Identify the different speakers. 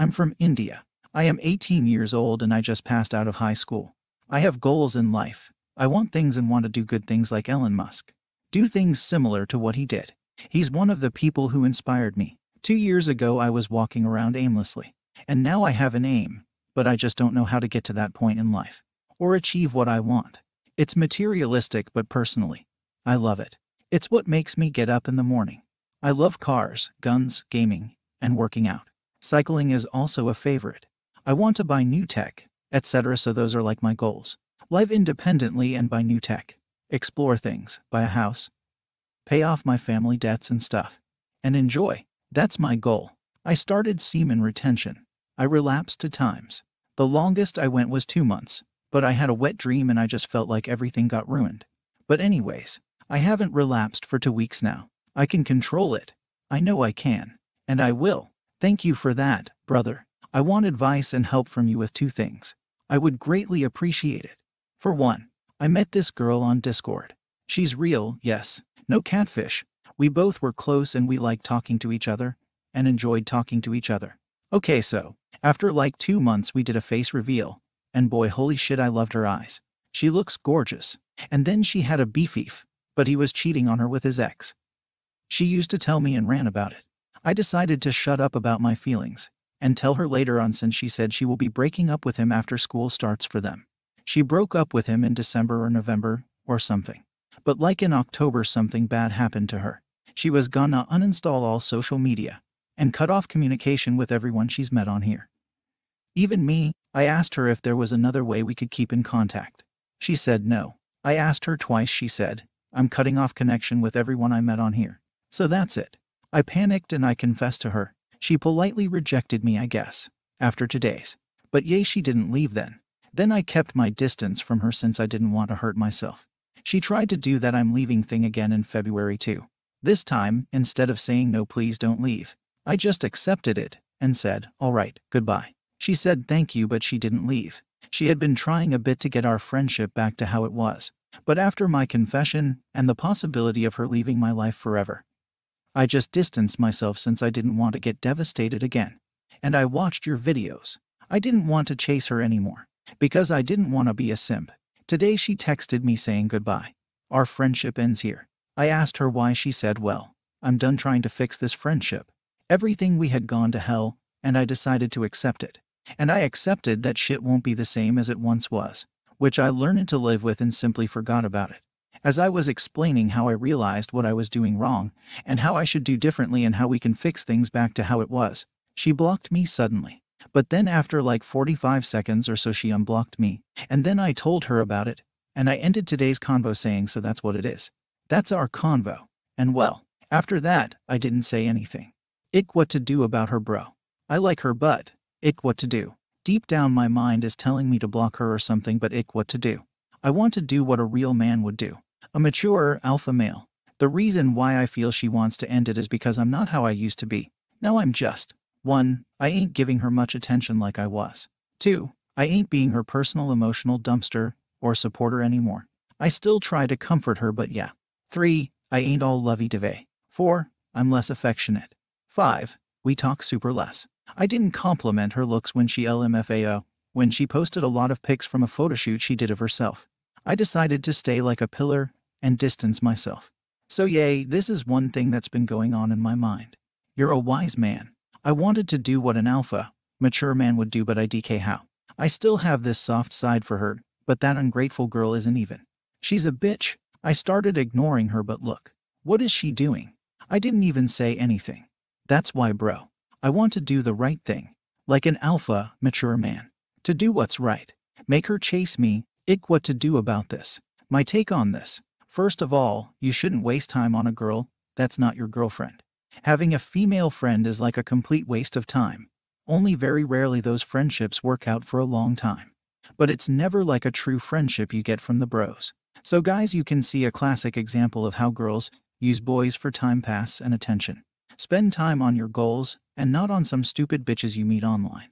Speaker 1: I'm from India. I am 18 years old and I just passed out of high school. I have goals in life. I want things and want to do good things like Elon Musk. Do things similar to what he did. He's one of the people who inspired me. Two years ago, I was walking around aimlessly. And now I have an aim, but I just don't know how to get to that point in life or achieve what I want. It's materialistic, but personally, I love it. It's what makes me get up in the morning. I love cars, guns, gaming, and working out. Cycling is also a favorite. I want to buy new tech, etc. So those are like my goals. Live independently and buy new tech. Explore things, buy a house, pay off my family debts and stuff, and enjoy. That's my goal. I started semen retention. I relapsed to times. The longest I went was two months, but I had a wet dream and I just felt like everything got ruined. But anyways, I haven't relapsed for two weeks now. I can control it. I know I can. And I will. Thank you for that, brother. I want advice and help from you with two things. I would greatly appreciate it. For one, I met this girl on Discord. She's real, yes. No catfish. We both were close and we liked talking to each other and enjoyed talking to each other. Okay, so, after like two months we did a face reveal, and boy holy shit I loved her eyes. She looks gorgeous. And then she had a beefeef, but he was cheating on her with his ex. She used to tell me and ran about it. I decided to shut up about my feelings and tell her later on since she said she will be breaking up with him after school starts for them. She broke up with him in December or November or something. But like in October something bad happened to her. She was gonna uninstall all social media and cut off communication with everyone she's met on here. Even me, I asked her if there was another way we could keep in contact. She said no. I asked her twice she said, I'm cutting off connection with everyone I met on here. So that's it. I panicked and I confessed to her. She politely rejected me, I guess, after today's. But yay, she didn't leave then. Then I kept my distance from her since I didn't want to hurt myself. She tried to do that I'm leaving thing again in February too. This time, instead of saying no please don't leave, I just accepted it and said, alright, goodbye. She said thank you but she didn't leave. She had been trying a bit to get our friendship back to how it was. But after my confession and the possibility of her leaving my life forever, I just distanced myself since I didn't want to get devastated again. And I watched your videos. I didn't want to chase her anymore, because I didn't want to be a simp. Today she texted me saying goodbye. Our friendship ends here. I asked her why she said, well, I'm done trying to fix this friendship. Everything we had gone to hell, and I decided to accept it. And I accepted that shit won't be the same as it once was, which I learned to live with and simply forgot about it as I was explaining how I realized what I was doing wrong and how I should do differently and how we can fix things back to how it was. She blocked me suddenly. But then after like 45 seconds or so she unblocked me, and then I told her about it, and I ended today's convo saying so that's what it is. That's our convo. And well, after that, I didn't say anything. Ick what to do about her bro. I like her but, ick what to do. Deep down my mind is telling me to block her or something but ick what to do. I want to do what a real man would do a mature alpha male. The reason why I feel she wants to end it is because I'm not how I used to be. Now I'm just 1. I ain't giving her much attention like I was. 2. I ain't being her personal emotional dumpster or supporter anymore. I still try to comfort her but yeah. 3. I ain't all lovey-dovey. 4. I'm less affectionate. 5. We talk super less. I didn't compliment her looks when she LMFAO, when she posted a lot of pics from a photoshoot she did of herself. I decided to stay like a pillar and distance myself. So yay, this is one thing that's been going on in my mind. You're a wise man. I wanted to do what an alpha, mature man would do but I DK how. I still have this soft side for her, but that ungrateful girl isn't even. She's a bitch. I started ignoring her but look. What is she doing? I didn't even say anything. That's why bro. I want to do the right thing. Like an alpha, mature man. To do what's right. Make her chase me, Big what to do about this. My take on this. First of all, you shouldn't waste time on a girl that's not your girlfriend. Having a female friend is like a complete waste of time. Only very rarely those friendships work out for a long time. But it's never like a true friendship you get from the bros. So guys you can see a classic example of how girls use boys for time pass and attention. Spend time on your goals and not on some stupid bitches you meet online.